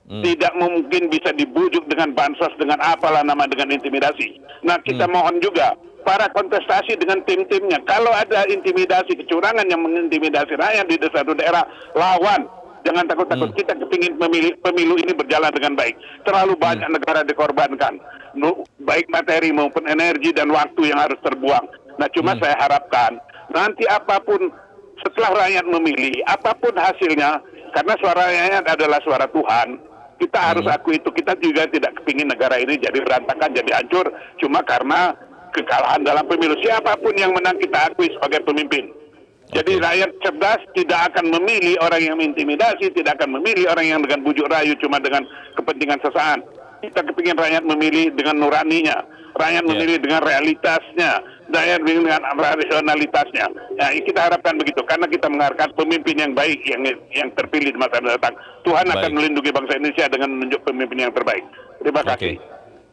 Hmm. Tidak mungkin bisa dibujuk dengan bansos, dengan apalah nama, dengan intimidasi. Nah kita hmm. mohon juga para kontestasi dengan tim-timnya. Kalau ada intimidasi, kecurangan yang mengintimidasi rakyat di satu daerah, lawan Jangan takut-takut hmm. kita kepingin pemilu, ini berjalan dengan baik. Terlalu hmm. banyak hmm. negara dikorbankan, baik materi maupun energi dan waktu yang harus terbuang. Nah, cuma hmm. saya harapkan nanti apapun setelah rakyat memilih, apapun hasilnya, karena suara rakyat adalah suara Tuhan. Kita hmm. harus akui itu. Kita juga tidak kepingin negara ini jadi berantakan, jadi hancur, cuma karena kekalahan dalam pemilu. Siapapun yang menang kita akui sebagai pemimpin. Jadi okay. rakyat cerdas tidak akan memilih orang yang mengintimidasi, tidak akan memilih orang yang dengan bujuk rayu cuma dengan kepentingan sesaat. Kita kepingin rakyat memilih dengan nuraninya, rakyat yeah. memilih dengan realitasnya, rakyat memilih dengan rasionalitasnya. Nah, kita harapkan begitu karena kita mengharapkan pemimpin yang baik yang yang terpilih di masa mendatang. Tuhan baik. akan melindungi bangsa Indonesia dengan menunjuk pemimpin yang terbaik. Terima kasih. Okay.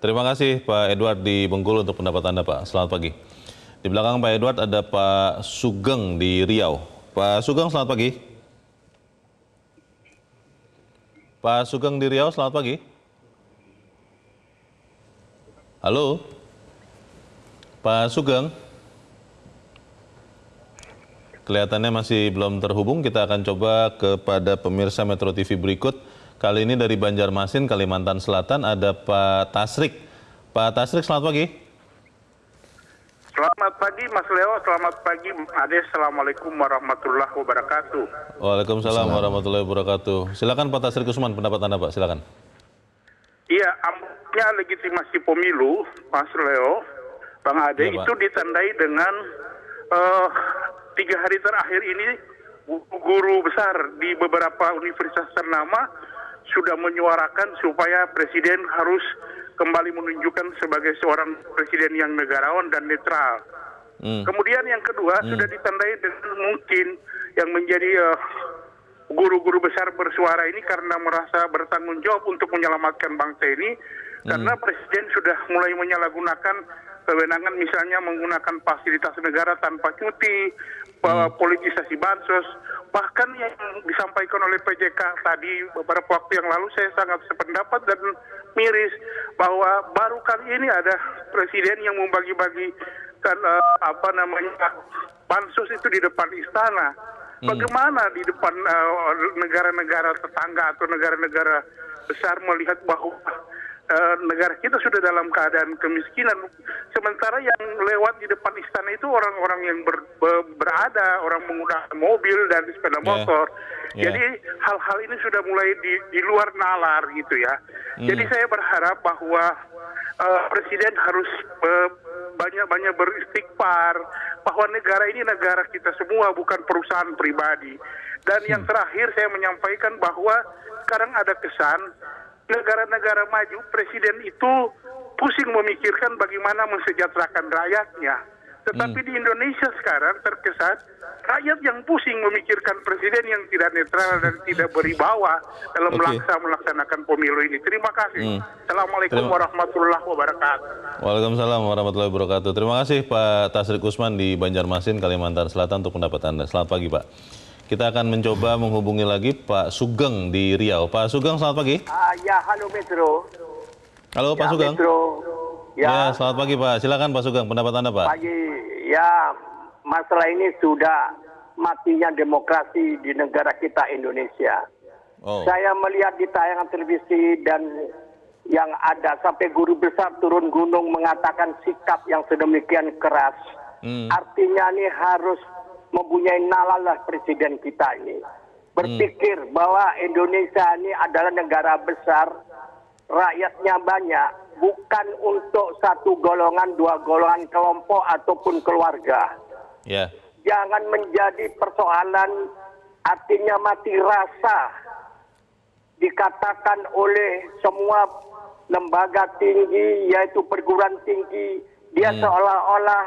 Terima kasih Pak Edward di Bengkulu untuk pendapat Anda Pak. Selamat pagi. Di belakang Pak Edward ada Pak Sugeng di Riau. Pak Sugeng, selamat pagi. Pak Sugeng di Riau, selamat pagi. Halo, Pak Sugeng. Kelihatannya masih belum terhubung. Kita akan coba kepada pemirsa Metro TV berikut. Kali ini dari Banjarmasin, Kalimantan Selatan, ada Pak Tasrik. Pak Tasrik, selamat pagi. Selamat pagi Mas Leo, selamat pagi Ade, Assalamualaikum warahmatullahi wabarakatuh. Waalaikumsalam warahmatullahi wabarakatuh. Silakan Pak Tasri Kusman, pendapat Anda Pak, silakan. Iya, amatnya legitimasi pemilu, Mas Leo, Bang Ade, ya, itu ditandai dengan uh, tiga hari terakhir ini guru besar di beberapa universitas ternama sudah menyuarakan supaya presiden harus kembali menunjukkan sebagai seorang presiden yang negarawan dan netral. Hmm. Kemudian yang kedua hmm. sudah ditandai dengan mungkin yang menjadi guru eh, guru-guru besar bersuara ini karena merasa bertanggung jawab untuk menyelamatkan bangsa ini hmm. karena presiden sudah mulai menyalahgunakan kewenangan misalnya menggunakan fasilitas negara tanpa cuti, hmm. politisasi bansos, bahkan yang disampaikan oleh PJK tadi beberapa waktu yang lalu saya sangat sependapat dan miris bahwa baru kali ini ada presiden yang membagi-bagi kan uh, eh, apa namanya bansos itu di depan istana. Hmm. Bagaimana di depan eh, negara-negara uh, negara -negara tetangga atau negara-negara besar melihat bahwa Eh, negara kita sudah dalam keadaan kemiskinan. Sementara yang lewat di depan istana itu orang-orang yang ber, ber, berada, orang menggunakan mobil dan sepeda ya. motor. Yeah. Jadi hal-hal ini sudah mulai di, di luar nalar gitu ya. Mm. Jadi saya berharap bahwa uh, presiden harus banyak eh, banyak-banyak beristighfar bahwa negara ini negara kita semua bukan perusahaan pribadi. Dan yang hmm. terakhir saya menyampaikan bahwa sekarang ada kesan negara-negara maju presiden itu pusing memikirkan bagaimana mensejahterakan rakyatnya. Tetapi hmm. di Indonesia sekarang terkesan rakyat yang pusing memikirkan presiden yang tidak netral dan tidak beribawa dalam okay. melaksanakan pemilu ini. Terima kasih. Hmm. Assalamualaikum Terima. warahmatullahi wabarakatuh. Waalaikumsalam warahmatullahi wabarakatuh. Terima kasih Pak Tasrik Usman di Banjarmasin, Kalimantan Selatan untuk pendapat Anda. Selamat pagi Pak. Kita akan mencoba menghubungi lagi Pak Sugeng di Riau. Pak Sugeng, selamat pagi. Uh, ya, halo Metro. Halo Pak ya, Sugeng. Metro. Ya. ya, selamat pagi Pak. Silakan Pak Sugeng, pendapat Anda Pak. Pagi. Ya, masalah ini sudah matinya demokrasi di negara kita Indonesia. Oh. Saya melihat di tayangan televisi dan yang ada sampai guru besar turun gunung mengatakan sikap yang sedemikian keras. Hmm. Artinya ini harus mempunyai nalalah presiden kita ini. Berpikir hmm. bahwa Indonesia ini adalah negara besar, rakyatnya banyak, bukan untuk satu golongan, dua golongan kelompok ataupun keluarga. Yeah. Jangan menjadi persoalan artinya mati rasa dikatakan oleh semua lembaga tinggi yaitu perguruan tinggi dia hmm. seolah-olah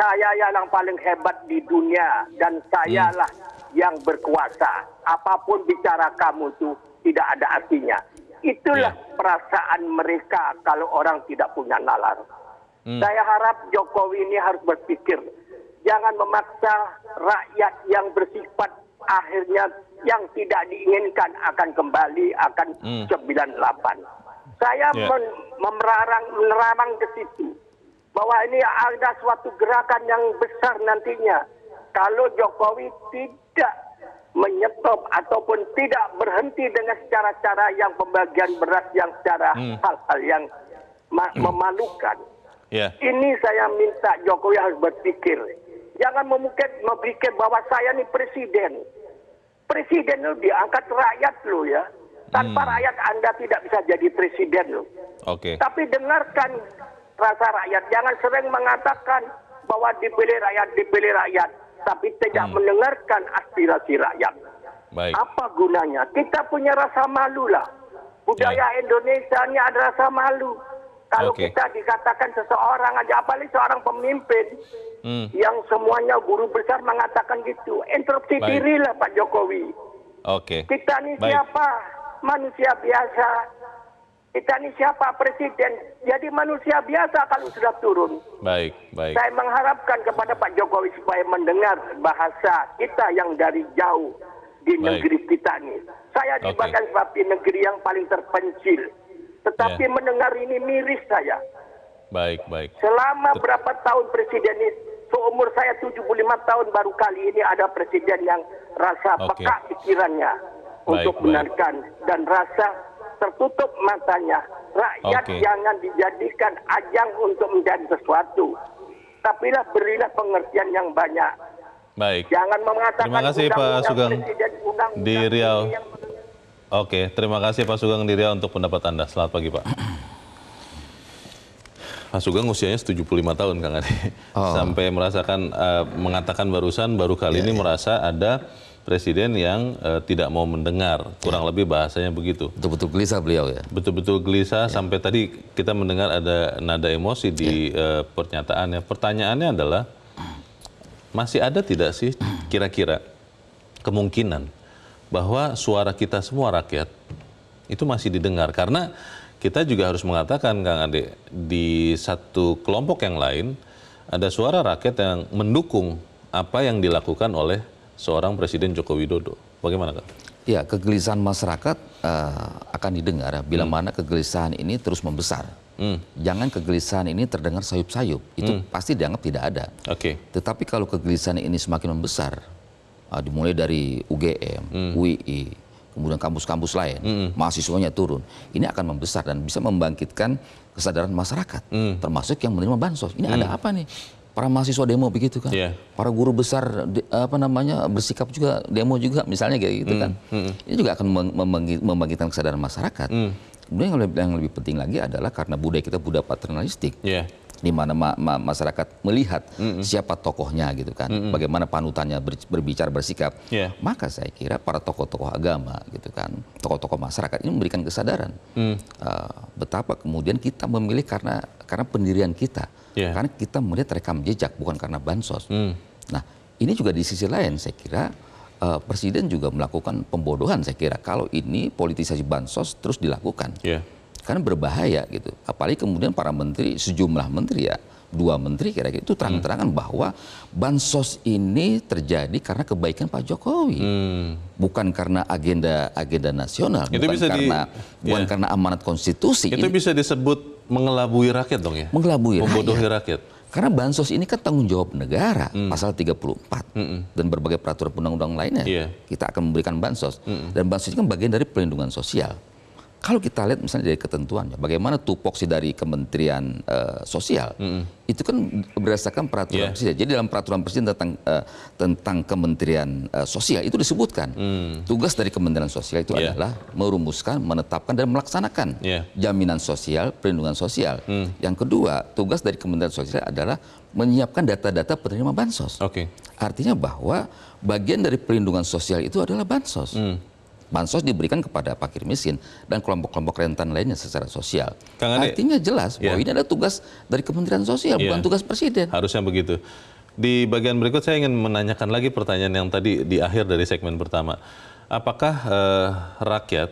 saya yang paling hebat di dunia dan sayalah hmm. yang berkuasa. Apapun bicara kamu itu tidak ada artinya. Itulah yeah. perasaan mereka kalau orang tidak punya nalar. Hmm. Saya harap Jokowi ini harus berpikir jangan memaksa rakyat yang bersifat akhirnya yang tidak diinginkan akan kembali akan hmm. 98. Saya yeah. Ya. memerarang meneramang ke situ bahwa ini ada suatu gerakan yang besar nantinya kalau Jokowi tidak menyetop ataupun tidak berhenti dengan cara-cara yang pembagian beras yang secara hmm. hal-hal hmm. yang memalukan. Yeah. Ini saya minta Jokowi harus berpikir. Jangan memungkit memikir bahwa saya ini presiden. Presiden itu diangkat rakyat lo ya. Tanpa hmm. rakyat Anda tidak bisa jadi presiden lo. Oke. Okay. Tapi dengarkan rasa rakyat. Jangan sering mengatakan bahwa dipilih rakyat, dipilih rakyat, tapi tidak hmm. mendengarkan aspirasi rakyat. Baik. Apa gunanya? Kita punya rasa malu lah. Budaya ya. Indonesia ini ada rasa malu. Kalau okay. kita dikatakan seseorang aja, apalagi seorang pemimpin hmm. yang semuanya guru besar mengatakan gitu, interupsi lah Pak Jokowi. Oke. Okay. Kita ini Baik. siapa? Manusia biasa kita ini siapa presiden jadi manusia biasa kalau sudah turun baik baik saya mengharapkan kepada Pak Jokowi supaya mendengar bahasa kita yang dari jauh di baik. negeri kita ini saya di okay. Bagan negeri yang paling terpencil tetapi yeah. mendengar ini miris saya baik baik selama berapa tahun presiden ini seumur saya 75 tahun baru kali ini ada presiden yang rasa okay. peka pikirannya baik, untuk benarkan dan rasa tertutup matanya. Rakyat okay. jangan dijadikan ajang untuk menjadi sesuatu. Tapilah berilah pengertian yang banyak. Baik. Jangan mengatakan Terima kasih undang -undang Pak Sugeng undang -undang di Riau. Yang... Oke, terima kasih Pak Sugeng di Riau untuk pendapat Anda. Selamat pagi, Pak. Pak Sugeng usianya 75 tahun Kang Ade. Oh. Sampai merasakan uh, mengatakan barusan baru kali yeah, ini yeah. merasa ada presiden yang uh, tidak mau mendengar, kurang lebih bahasanya begitu. Betul-betul gelisah beliau ya. Betul-betul gelisah ya. sampai tadi kita mendengar ada nada emosi di ya. uh, pernyataannya. Pertanyaannya adalah masih ada tidak sih kira-kira kemungkinan bahwa suara kita semua rakyat itu masih didengar karena kita juga harus mengatakan Kang Ade di satu kelompok yang lain ada suara rakyat yang mendukung apa yang dilakukan oleh seorang Presiden Joko Widodo. Bagaimana Kak? Ya, kegelisahan masyarakat uh, akan didengar ya, bila hmm. mana kegelisahan ini terus membesar. Hmm. Jangan kegelisahan ini terdengar sayup-sayup, itu hmm. pasti dianggap tidak ada. Oke. Okay. Tetapi kalau kegelisahan ini semakin membesar, uh, dimulai dari UGM, hmm. UII, kemudian kampus-kampus lain, hmm. mahasiswanya turun, ini akan membesar dan bisa membangkitkan kesadaran masyarakat, hmm. termasuk yang menerima bansos. Ini hmm. ada apa nih? para mahasiswa demo begitu kan, yeah. para guru besar de, apa namanya bersikap juga demo juga misalnya kayak gitu mm. kan, mm. ini juga akan membangkitkan kesadaran masyarakat. Mm. Kemudian yang lebih, yang lebih penting lagi adalah karena budaya kita budaya paternalistik. Yeah di mana ma ma masyarakat melihat mm -hmm. siapa tokohnya gitu kan, mm -hmm. bagaimana panutannya ber berbicara bersikap, yeah. maka saya kira para tokoh-tokoh agama gitu kan, tokoh-tokoh masyarakat ini memberikan kesadaran mm. uh, betapa kemudian kita memilih karena karena pendirian kita, yeah. karena kita melihat rekam jejak bukan karena bansos. Mm. Nah ini juga di sisi lain saya kira uh, presiden juga melakukan pembodohan saya kira kalau ini politisasi bansos terus dilakukan. Yeah kan berbahaya gitu. Apalagi kemudian para menteri, sejumlah menteri ya, dua menteri kira-kira itu terang-terangan hmm. bahwa bansos ini terjadi karena kebaikan Pak Jokowi, hmm. bukan karena agenda agenda nasional, itu bukan bisa karena di, bukan ya. karena amanat konstitusi. Itu ini, bisa disebut mengelabui rakyat dong ya? Mengelabui Membodohi rakyat. rakyat. Karena bansos ini kan tanggung jawab negara, hmm. pasal 34 hmm. dan berbagai peraturan undang-undang lainnya. Yeah. Kita akan memberikan bansos hmm. dan bansos ini kan bagian dari perlindungan sosial. Kalau kita lihat misalnya dari ketentuannya, bagaimana tupoksi dari Kementerian uh, Sosial mm. itu kan berdasarkan peraturan yeah. presiden. Jadi dalam peraturan presiden tentang uh, tentang Kementerian uh, Sosial itu disebutkan mm. tugas dari Kementerian Sosial itu yeah. adalah merumuskan, menetapkan dan melaksanakan yeah. jaminan sosial, perlindungan sosial. Mm. Yang kedua, tugas dari Kementerian Sosial adalah menyiapkan data-data penerima bansos. Okay. Artinya bahwa bagian dari perlindungan sosial itu adalah bansos. Mm bansos diberikan kepada pakir miskin dan kelompok-kelompok rentan lainnya secara sosial. Kang Ade, Artinya jelas bahwa yeah. ini adalah tugas dari Kementerian Sosial, yeah. bukan tugas Presiden. Harusnya begitu. Di bagian berikut saya ingin menanyakan lagi pertanyaan yang tadi di akhir dari segmen pertama. Apakah eh, rakyat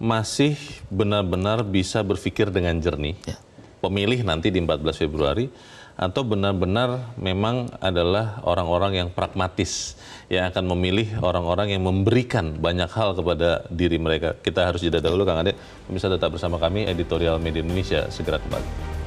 masih benar-benar bisa berpikir dengan jernih yeah. pemilih nanti di 14 Februari atau benar-benar memang adalah orang-orang yang pragmatis? yang akan memilih orang-orang yang memberikan banyak hal kepada diri mereka. Kita harus jeda dahulu Kang Ade, bisa tetap bersama kami editorial Media Indonesia segera kembali.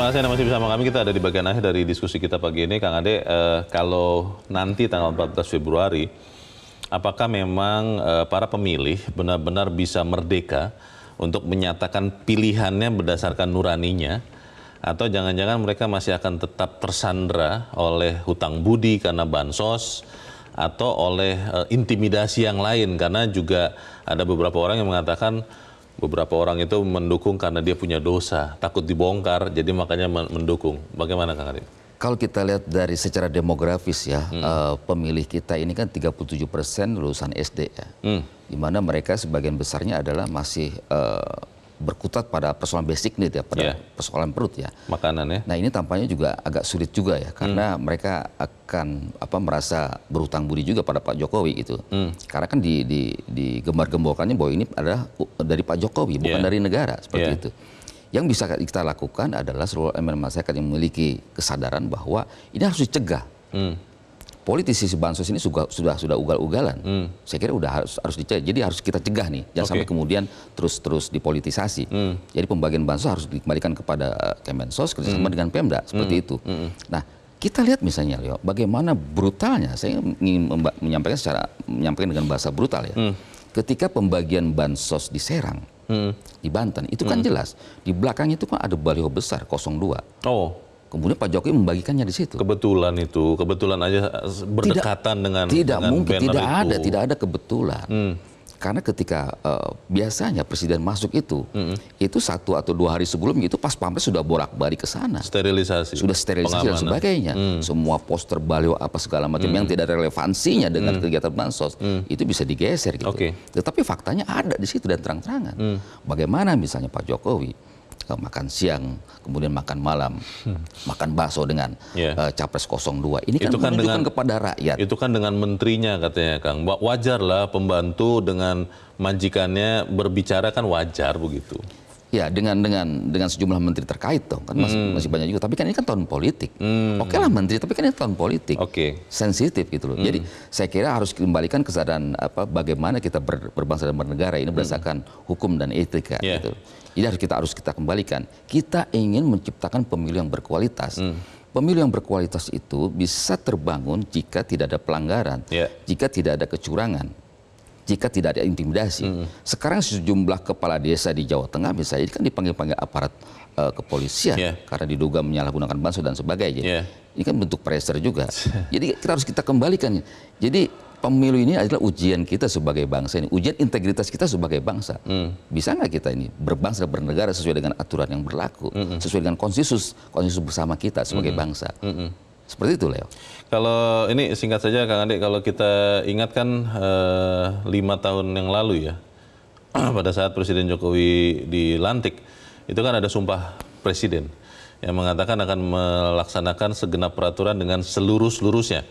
Terima kasih Anda masih bersama kami. Kita ada di bagian akhir dari diskusi kita pagi ini. Kang Ade, eh, kalau nanti tanggal 14 Februari, apakah memang eh, para pemilih benar-benar bisa merdeka untuk menyatakan pilihannya berdasarkan nuraninya? Atau jangan-jangan mereka masih akan tetap tersandra oleh hutang budi karena bansos, atau oleh eh, intimidasi yang lain karena juga ada beberapa orang yang mengatakan beberapa orang itu mendukung karena dia punya dosa, takut dibongkar, jadi makanya mendukung. Bagaimana Kang Arif? Kalau kita lihat dari secara demografis ya, hmm. uh, pemilih kita ini kan 37 persen lulusan SD ya, hmm. dimana mereka sebagian besarnya adalah masih uh, berkutat pada persoalan basic need ya, pada yeah. persoalan perut ya. Makanan ya. Nah ini tampaknya juga agak sulit juga ya, karena hmm. mereka akan apa merasa berhutang budi juga pada Pak Jokowi gitu. Hmm. Karena kan di, di, di gembar-gembokannya bahwa ini adalah dari Pak Jokowi, bukan yeah. dari negara seperti yeah. itu. Yang bisa kita lakukan adalah seluruh elemen masyarakat yang memiliki kesadaran bahwa ini harus dicegah. Hmm politisi si bansos ini sudah sudah, sudah ugal-ugalan. Hmm. Saya kira udah harus harus dicegah. Jadi harus kita cegah nih, jangan okay. sampai kemudian terus-terus dipolitisasi. Hmm. Jadi pembagian bansos harus dikembalikan kepada eh, Kemensos kerjasama hmm. dengan Pemda seperti hmm. itu. Hmm. Nah kita lihat misalnya, Leo, bagaimana brutalnya. Saya ingin menyampaikan secara menyampaikan dengan bahasa brutal ya. Hmm. Ketika pembagian bansos di Serang, hmm. di Banten, itu kan hmm. jelas di belakang itu kan ada baliho besar 02. Oh. Kemudian Pak Jokowi membagikannya di situ. Kebetulan itu, kebetulan aja eh, berdekatan tidak, dengan tidak dengan mungkin tidak itu. ada, tidak ada kebetulan. Hmm. Karena ketika uh, biasanya presiden masuk itu, hmm. itu satu atau dua hari sebelum itu pas pampres sudah borak balik ke sana. Sterilisasi. Sudah sterilisasi Pengamanan. dan sebagainya. Hmm. Semua poster baliho apa segala macam hmm. yang tidak relevansinya dengan hmm. kegiatan bansos hmm. itu bisa digeser gitu. Okay. Tetapi faktanya ada di situ dan terang-terangan. Hmm. Bagaimana misalnya Pak Jokowi makan siang, kemudian makan malam, hmm. makan bakso dengan yeah. Ya. uh, capres 02. Ini kan, itu kan menunjukkan dengan, kepada rakyat. Itu kan dengan menterinya katanya Kang. Wajarlah pembantu dengan majikannya berbicara kan wajar begitu. Ya dengan dengan dengan sejumlah menteri terkait dong kan masih, hmm. masih banyak juga. Tapi kan ini kan tahun politik. Hmm. Oke lah menteri, tapi kan ini tahun politik. Okay. Sensitif gitu loh. Hmm. Jadi saya kira harus kembalikan kesadaran apa bagaimana kita ber, berbangsa dan bernegara ini berdasarkan hmm. hukum dan etika yeah. gitu. Ini harus kita harus kita kembalikan. Kita ingin menciptakan pemilu yang berkualitas. Hmm. Pemilu yang berkualitas itu bisa terbangun jika tidak ada pelanggaran, yeah. jika tidak ada kecurangan, jika tidak ada intimidasi. Hmm. Sekarang sejumlah kepala desa di Jawa Tengah misalnya kan dipanggil-panggil aparat uh, kepolisian yeah. karena diduga menyalahgunakan bansos dan sebagainya. Yeah. Ini kan bentuk pressure juga. Jadi kita harus kita kembalikan. Jadi pemilu ini adalah ujian kita sebagai bangsa ini, ujian integritas kita sebagai bangsa. Hmm. Bisa nggak kita ini berbangsa dan bernegara sesuai dengan aturan yang berlaku, hmm. sesuai dengan konsensus konsensus bersama kita sebagai hmm. bangsa. Hmm. Seperti itu, Leo. Kalau ini singkat saja, Kang Andi, kalau kita ingatkan eh, lima tahun yang lalu ya, pada saat Presiden Jokowi dilantik, itu kan ada sumpah Presiden yang mengatakan akan melaksanakan segenap peraturan dengan seluruh seluruhnya.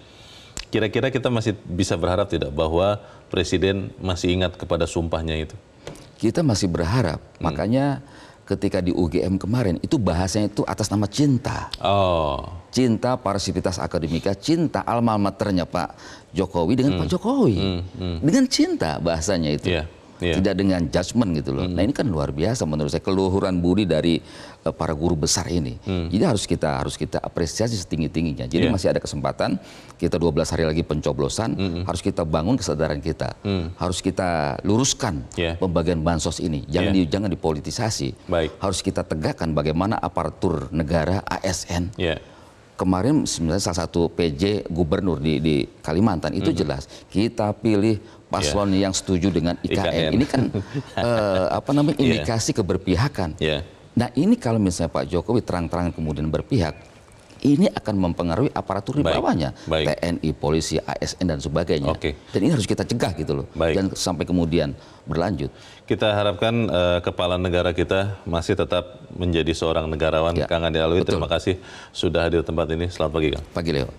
Kira-kira kita masih bisa berharap tidak bahwa Presiden masih ingat kepada sumpahnya itu? Kita masih berharap, hmm. makanya ketika di UGM kemarin itu bahasanya itu atas nama cinta. Oh. Cinta parasivitas akademika, cinta alma maternya Pak Jokowi dengan hmm. Pak Jokowi. Hmm. Hmm. Dengan cinta bahasanya itu. Yeah yeah. tidak dengan judgement gitu loh. Mm. Nah ini kan luar biasa menurut saya keluhuran budi dari uh, para guru besar ini. Mm. Jadi harus kita harus kita apresiasi setinggi tingginya. Jadi yeah. masih ada kesempatan kita 12 hari lagi pencoblosan mm -hmm. harus kita bangun kesadaran kita, mm. harus kita luruskan yeah. pembagian bansos ini. Jangan yeah. di, jangan dipolitisasi. Baik. Harus kita tegakkan bagaimana aparatur negara ASN. Yeah kemarin sebenarnya salah satu PJ gubernur di, di Kalimantan itu mm -hmm. jelas kita pilih paslon yeah. yang setuju dengan IKN, IKN. ini kan eh, apa namanya iya. indikasi yeah. keberpihakan. Yeah. Nah ini kalau misalnya Pak Jokowi terang-terangan kemudian berpihak, ini akan mempengaruhi aparatur di bawahnya, Baik. TNI, polisi, ASN dan sebagainya. Okay. Dan ini harus kita cegah gitu loh, Baik. dan sampai kemudian berlanjut. Kita harapkan uh, kepala negara kita masih tetap menjadi seorang negarawan. Ya. Kang Andi Alwi, terima kasih sudah hadir tempat ini. Selamat pagi, Kang. Pagi, Leo.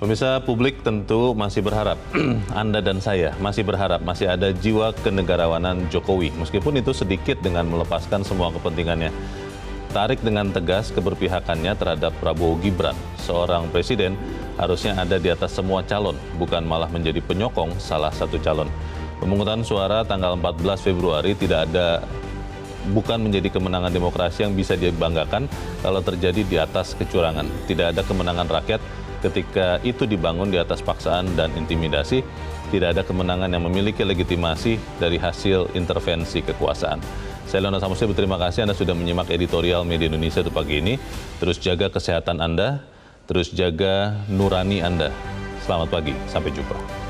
Pemirsa publik tentu masih berharap, Anda dan saya masih berharap masih ada jiwa kenegarawanan Jokowi, meskipun itu sedikit dengan melepaskan semua kepentingannya. Tarik dengan tegas keberpihakannya terhadap Prabowo Gibran, seorang presiden harusnya ada di atas semua calon, bukan malah menjadi penyokong salah satu calon. Pemungutan suara tanggal 14 Februari tidak ada bukan menjadi kemenangan demokrasi yang bisa dibanggakan kalau terjadi di atas kecurangan. Tidak ada kemenangan rakyat ketika itu dibangun di atas paksaan dan intimidasi, tidak ada kemenangan yang memiliki legitimasi dari hasil intervensi kekuasaan. Saya Leona Samosir, berterima kasih Anda sudah menyimak editorial Media Indonesia itu pagi ini. Terus jaga kesehatan Anda, terus jaga nurani Anda. Selamat pagi, sampai jumpa.